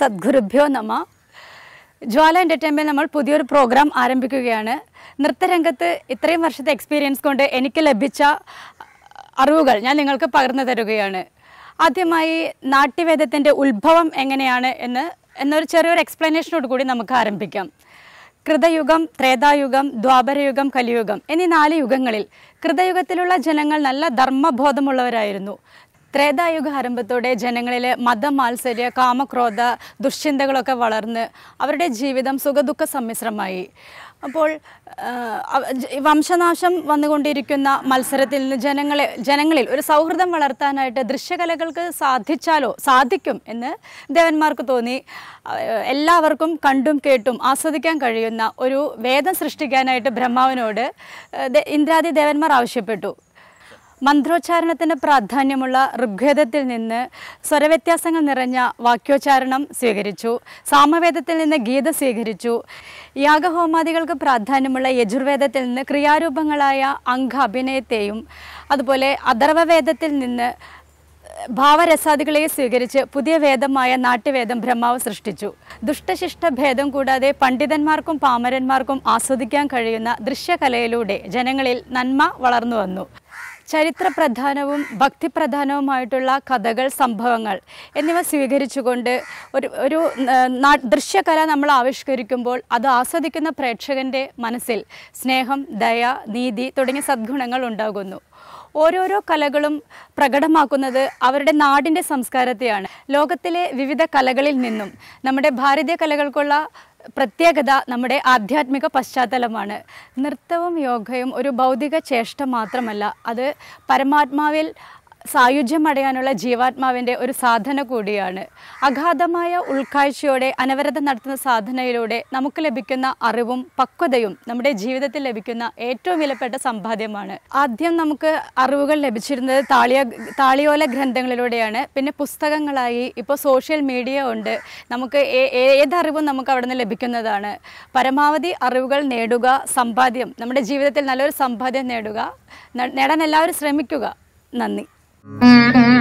സദ്ഗുരുഭ്യോ നമ ജ്വാല എൻ്റർടൈൻമെൻറ്റ് നമ്മൾ പുതിയൊരു പ്രോഗ്രാം ആരംഭിക്കുകയാണ് നൃത്തരംഗത്ത് ഇത്രയും വർഷത്തെ എക്സ്പീരിയൻസ് കൊണ്ട് എനിക്ക് ലഭിച്ച അറിവുകൾ ഞാൻ നിങ്ങൾക്ക് പകർന്നു തരുകയാണ് ആദ്യമായി നാട്യവേദത്തിൻ്റെ ഉത്ഭവം എങ്ങനെയാണ് എന്ന് എന്നൊരു ചെറിയൊരു എക്സ്പ്ലനേഷനോട് കൂടി നമുക്ക് ആരംഭിക്കാം കൃതയുഗം ത്രേതായുഗം ദ്വാപരയുഗം കലിയുഗം എന്നീ നാല് യുഗങ്ങളിൽ കൃതയുഗത്തിലുള്ള ജനങ്ങൾ നല്ല ധർമ്മബോധമുള്ളവരായിരുന്നു ത്രേതായുഗ ആരംഭത്തോടെ ജനങ്ങളിൽ മതമാത്സര്യ കാമക്രോധ ദുഷ്ചിന്തകളൊക്കെ വളർന്ന് അവരുടെ ജീവിതം സുഖദുഃഖ സമ്മിശ്രമായി അപ്പോൾ വംശനാശം വന്നുകൊണ്ടിരിക്കുന്ന മത്സരത്തിൽ നിന്ന് ജനങ്ങളെ ജനങ്ങളിൽ ഒരു സൗഹൃദം വളർത്താനായിട്ട് ദൃശ്യകലകൾക്ക് സാധിച്ചാലോ സാധിക്കും എന്ന് ദേവന്മാർക്ക് തോന്നി എല്ലാവർക്കും കണ്ടും കേട്ടും ആസ്വദിക്കാൻ കഴിയുന്ന ഒരു വേദം സൃഷ്ടിക്കാനായിട്ട് ബ്രഹ്മാവിനോട് ഇന്ദ്രാദി ദേവന്മാർ ആവശ്യപ്പെട്ടു മന്ത്രോച്ചാരണത്തിന് പ്രാധാന്യമുള്ള ഋഗ്വേദത്തിൽ നിന്ന് സ്വരവ്യത്യാസങ്ങൾ നിറഞ്ഞ വാക്യോച്ചാരണം സ്വീകരിച്ചു സാമവേദത്തിൽ നിന്ന് ഗീത സ്വീകരിച്ചു യാഗഹോമാദികൾക്ക് പ്രാധാന്യമുള്ള യജുർവേദത്തിൽ നിന്ന് ക്രിയാരൂപങ്ങളായ അംഗ അഭിനയത്തെയും അതുപോലെ അഥർവവേദത്തിൽ നിന്ന് ഭാവരസാദികളെ സ്വീകരിച്ച് പുതിയ വേദമായ നാട്യവേദം ബ്രഹ്മാവ് സൃഷ്ടിച്ചു ദുഷ്ടശിഷ്ട ഭേദം കൂടാതെ പണ്ഡിതന്മാർക്കും പാമരന്മാർക്കും ആസ്വദിക്കാൻ കഴിയുന്ന ദൃശ്യകലയിലൂടെ ജനങ്ങളിൽ നന്മ വളർന്നു വന്നു ചരിത്രപ്രധാനവും ഭക്തിപ്രധാനവുമായിട്ടുള്ള കഥകൾ സംഭവങ്ങൾ എന്നിവ സ്വീകരിച്ചുകൊണ്ട് ഒരു ഒരു ദൃശ്യകല നമ്മൾ ആവിഷ്കരിക്കുമ്പോൾ അത് ആസ്വദിക്കുന്ന പ്രേക്ഷകൻ്റെ മനസ്സിൽ സ്നേഹം ദയ നീതി തുടങ്ങിയ സദ്ഗുണങ്ങൾ ഉണ്ടാകുന്നു ഓരോരോ കലകളും പ്രകടമാക്കുന്നത് അവരുടെ നാടിൻ്റെ സംസ്കാരത്തെയാണ് ലോകത്തിലെ വിവിധ കലകളിൽ നിന്നും നമ്മുടെ ഭാരതീയ കലകൾക്കുള്ള പ്രത്യേകത നമ്മുടെ ആധ്യാത്മിക പശ്ചാത്തലമാണ് നൃത്തവും യോഗയും ഒരു ഭൗതിക ചേഷ്ട മാത്രമല്ല അത് പരമാത്മാവിൽ സായുജ്യം അടയാനുള്ള ജീവാത്മാവിൻ്റെ ഒരു സാധന കൂടിയാണ് അഗാധമായ ഉൾക്കാഴ്ചയോടെ അനവരതം നടത്തുന്ന സാധനയിലൂടെ നമുക്ക് ലഭിക്കുന്ന അറിവും പക്വതയും നമ്മുടെ ജീവിതത്തിൽ ലഭിക്കുന്ന ഏറ്റവും വിലപ്പെട്ട സമ്പാദ്യമാണ് ആദ്യം നമുക്ക് അറിവുകൾ ലഭിച്ചിരുന്നത് താളിയ താളിയോല ഗ്രന്ഥങ്ങളിലൂടെയാണ് പിന്നെ പുസ്തകങ്ങളായി ഇപ്പോൾ സോഷ്യൽ മീഡിയ ഉണ്ട് നമുക്ക് ഏതറിവും നമുക്ക് അവിടെ നിന്ന് ലഭിക്കുന്നതാണ് പരമാവധി അറിവുകൾ നേടുക സമ്പാദ്യം നമ്മുടെ ജീവിതത്തിൽ നല്ലൊരു സമ്പാദ്യം നേടുക നേടാൻ എല്ലാവരും ശ്രമിക്കുക നന്ദി Mm-hmm.